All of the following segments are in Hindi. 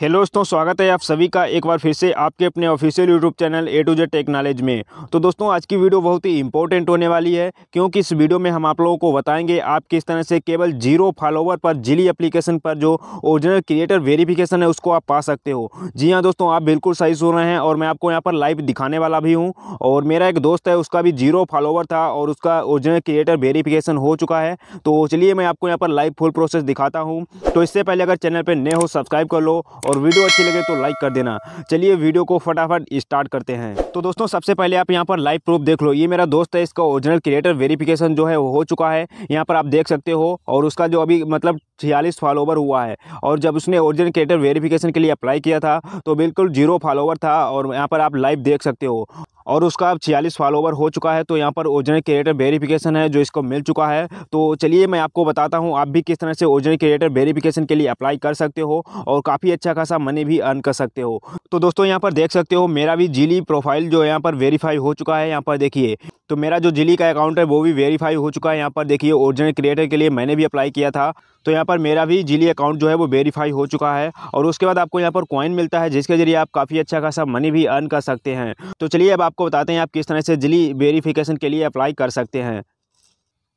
हेलो दोस्तों स्वागत है आप सभी का एक बार फिर से आपके अपने official YouTube channel A to Z tech knowledge में तो दोस्तों आज की वीडियो बहुत ही इंपॉर्टेंट होने वाली है क्योंकि इस वीडियो में हम आप लोगों को बताएंगे आप किस तरह से केवल जीरो फॉलोवर पर जिली एप्लीकेशन पर जो ओरिजिनल क्रिएटर वेरीफिकेशन है उसको आप पा सकते हो जी हाँ दोस्तों आप बिल्कुल सही सुन रहे हैं और मैं आपको यहाँ पर लाइव दिखाने वाला भी हूँ और मेरा एक दोस्त है उसका भी जीरो फॉलोवर था और उसका ओरिजिनल क्रिएटर वेरीफिकेशन हो चुका है तो चलिए मैं आपको यहाँ पर लाइव फुल प्रोसेस दिखाता हूँ तो इससे पहले अगर चैनल पर नए हो सब्सक्राइब कर लो और वीडियो अच्छी लगे तो लाइक कर देना चलिए वीडियो को फटाफट स्टार्ट करते हैं तो दोस्तों सबसे पहले आप यहाँ पर लाइव प्रूफ देख लो ये मेरा दोस्त है इसका ओरिजिनल क्रिएटर वेरिफिकेशन जो है वो हो चुका है यहाँ पर आप देख सकते हो और उसका जो अभी मतलब छियालीस फॉलोवर हुआ है और जब उसने ओरिजिनल क्रिएटर वेरिफिकेशन के लिए अप्लाई किया था तो बिल्कुल जीरो फॉलोवर था और यहाँ पर आप लाइव देख सकते हो और उसका अब छियालीस ओवर हो चुका है तो यहाँ पर ओरिजिनल क्रिएटर वेरीफिकेशन है जो इसको मिल चुका है तो चलिए मैं आपको बताता हूँ आप भी किस तरह से ओरिजिनल क्रिएटर वेरीफिकेशन के लिए अप्लाई कर सकते हो और काफ़ी अच्छा खासा मनी भी अर्न कर सकते हो तो दोस्तों यहाँ पर देख सकते हो मेरा भी जीली प्रोफाइल जो यहाँ पर वेरीफाई हो चुका है यहाँ पर देखिए तो मेरा जो जिली का अकाउंट है वो भी वेरीफाई हो चुका है यहाँ पर देखिए ओरिजिनल क्रिएटर के लिए मैंने भी अप्लाई किया था तो यहाँ पर मेरा भी जिली अकाउंट जो है वो वेरीफाई हो चुका है और उसके बाद आपको यहाँ पर कॉइन मिलता है जिसके जरिए आप काफ़ी अच्छा खासा मनी भी अर्न कर सकते हैं तो चलिए अब आपको बताते हैं आप किस तरह से जिली वेरीफिकेशन के लिए अप्लाई कर सकते हैं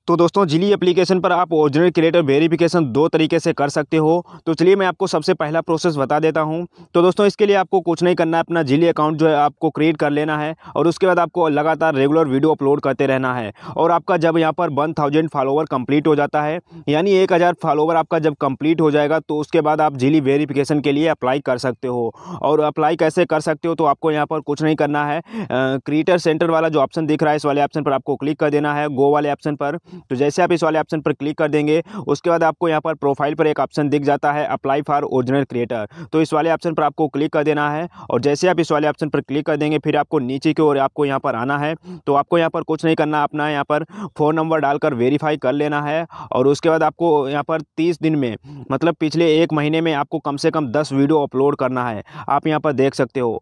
तो दोस्तों जिली एप्लीकेशन पर आप ओरिजिनल क्रिएटर वेरिफिकेशन दो तरीके से कर सकते हो तो चलिए मैं आपको सबसे पहला प्रोसेस बता देता हूँ तो दोस्तों इसके लिए आपको कुछ नहीं करना है अपना जिली अकाउंट जो है आपको क्रिएट कर लेना है और उसके बाद आपको लगातार रेगुलर वीडियो अपलोड करते रहना है और आपका जब यहाँ पर वन थाउजेंड फॉलोवर कम्प्लीट हो जाता है यानी एक हज़ार फॉलोवर आपका जब कम्प्लीट हो जाएगा तो उसके बाद आप जिली वेरीफ़िकेशन के लिए अप्लाई कर सकते हो और अप्लाई कैसे कर सकते हो तो आपको यहाँ पर कुछ नहीं करना है क्रिएटर सेंटर वाला जो ऑप्शन दिख रहा है इस वाले ऑप्शन पर आपको क्लिक कर देना है गो वाले ऑप्शन पर तो जैसे आप इस वाले ऑप्शन पर क्लिक कर देंगे उसके बाद आपको यहाँ पर प्रोफाइल पर एक ऑप्शन दिख जाता है अप्लाई फॉर ओरिजिनल क्रिएटर तो इस वाले ऑप्शन पर आपको क्लिक कर देना है और जैसे आप इस वाले ऑप्शन पर क्लिक कर देंगे फिर आपको नीचे की ओर आपको यहाँ पर आना है तो आपको यहाँ पर कुछ नहीं करना अपना यहाँ पर फ़ोन नंबर डालकर वेरीफाई कर लेना है और उसके बाद आपको यहाँ पर तीस दिन में मतलब पिछले एक महीने में आपको कम से कम दस वीडियो अपलोड करना है आप यहाँ पर देख सकते हो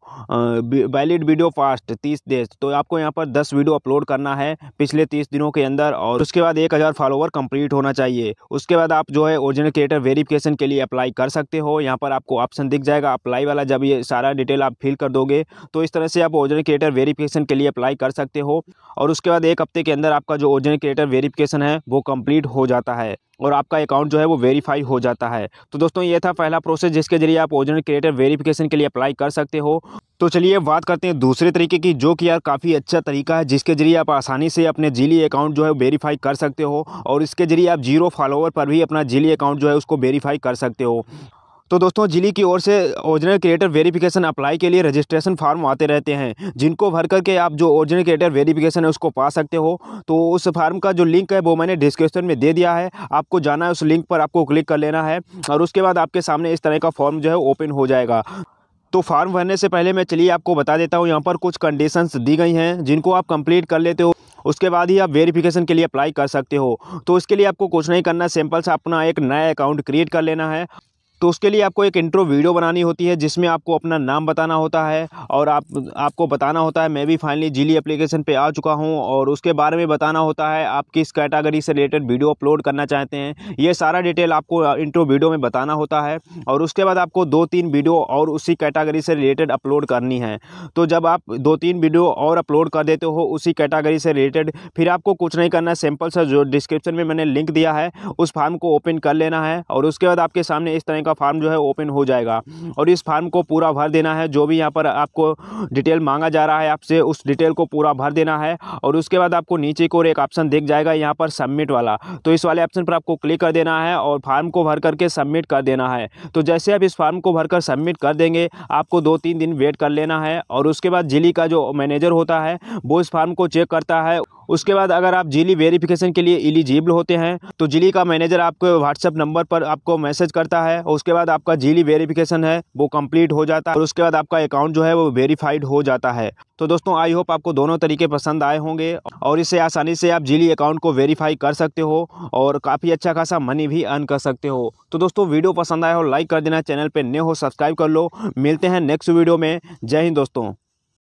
वैलिड वीडियो फास्ट तीस डेज तो आपको यहाँ पर दस वीडियो अपलोड करना है पिछले तीस दिनों के अंदर और उसके बाद बाद एक हज़ार फॉलोवर कंप्लीट होना चाहिए उसके बाद आप जो है ओरिजिनल क्रिएटर वेरिफिकेशन के लिए अप्लाई कर सकते हो यहाँ पर आपको ऑप्शन दिख जाएगा अप्लाई वाला जब ये सारा डिटेल आप फिल कर दोगे तो इस तरह से आप ओरिजिनल क्रिएटर वेरिफिकेशन के लिए अप्लाई कर सकते हो और उसके बाद एक हफ्ते के अंदर आपका जो ओरिजिनल क्रिएटर वेरीफिकेशन है वो कम्प्लीट हो जाता है और आपका अकाउंट जो है वो वेरीफाई हो जाता है तो दोस्तों ये था पहला प्रोसेस जिसके जरिए आप ओरिजिनल क्रिएटर वेरिफिकेशन के लिए अप्लाई कर सकते हो तो चलिए बात करते हैं दूसरे तरीके की जो कि यार काफ़ी अच्छा तरीका है जिसके जरिए आप आसानी से अपने जीली अकाउंट जो है वेरीफाई कर सकते हो और इसके जरिए आप जीरो फॉलोवर पर भी अपना जीली अकाउंट जो है उसको वेरीफाई कर सकते हो तो दोस्तों जिले की ओर से ओरिजिनल क्रिएटर वेरिफिकेशन अप्लाई के लिए रजिस्ट्रेशन फॉर्म आते रहते हैं जिनको भर करके आप जो ओरिजिनल क्रिएटर वेरिफिकेशन है उसको पा सकते हो तो उस फार्म का जो लिंक है वो मैंने डिस्क्रिप्शन में दे दिया है आपको जाना है उस लिंक पर आपको क्लिक कर लेना है और उसके बाद आपके सामने इस तरह का फॉर्म जो है ओपन हो जाएगा तो फॉर्म भरने से पहले मैं चलिए आपको बता देता हूँ यहाँ पर कुछ कंडीशंस दी गई हैं जिनको आप कंप्लीट कर लेते हो उसके बाद ही आप वेरिफिकेशन के लिए अप्लाई कर सकते हो तो इसके लिए आपको कुछ नहीं करना सिंपल सा अपना एक नया अकाउंट क्रिएट कर लेना है तो उसके लिए आपको एक इंट्रो वीडियो बनानी होती है जिसमें आपको अपना नाम बताना होता है और आप आपको बताना होता है मैं भी फाइनली जिली एप्लीकेशन पे आ चुका हूँ और उसके बारे में बताना होता है आप किस कैटागरी से रिलेटेड वीडियो अपलोड करना चाहते हैं ये सारा डिटेल आपको इंट्रो वीडियो में बताना होता है और उसके बाद आपको दो तीन वीडियो और उसी कैटागरी से रिलेटेड अपलोड करनी है तो जब आप दो तीन वीडियो और अपलोड कर देते हो उसी कैटागरी से रिलेटेड फिर आपको कुछ नहीं करना है सिंपल सा जो डिस्क्रिप्शन में मैंने लिंक दिया है उस फार्म को ओपन कर लेना है और उसके बाद आपके सामने इस तरह का फार्म जो है ओपन हो जाएगा और इस फार्म को पूरा भर देना है जो भी यहाँ पर आपको डिटेल मांगा जा रहा है आपसे उस डिटेल को पूरा भर देना है और उसके बाद आपको नीचे की ओर एक ऑप्शन देख जाएगा यहाँ पर सबमिट वाला तो इस वाले ऑप्शन पर आपको क्लिक कर देना है और फार्म को भर करके सबमिट कर देना है तो जैसे आप इस फार्म को भरकर सबमिट कर देंगे आपको दो तीन दिन वेट कर लेना है और उसके बाद जिली का जो मैनेजर होता है वो इस फार्म को चेक करता है उसके बाद अगर आप जिली वेरिफिकेशन के लिए एलिजिबल होते हैं तो जिली का मैनेजर आपके व्हाट्सअप नंबर पर आपको मैसेज करता है और उसके बाद आपका जिली वेरिफिकेशन है वो कंप्लीट हो जाता है और उसके बाद आपका अकाउंट जो है वो वेरीफाइड हो जाता है तो दोस्तों आई होप आपको दोनों तरीके पसंद आए होंगे और इसे आसानी से आप जिली अकाउंट को वेरीफाई कर सकते हो और काफ़ी अच्छा खासा मनी भी अर्न कर सकते हो तो दोस्तों वीडियो पसंद आया हो लाइक कर देना चैनल पर नए हो सब्सक्राइब कर लो मिलते हैं नेक्स्ट वीडियो में जय हिंद दोस्तों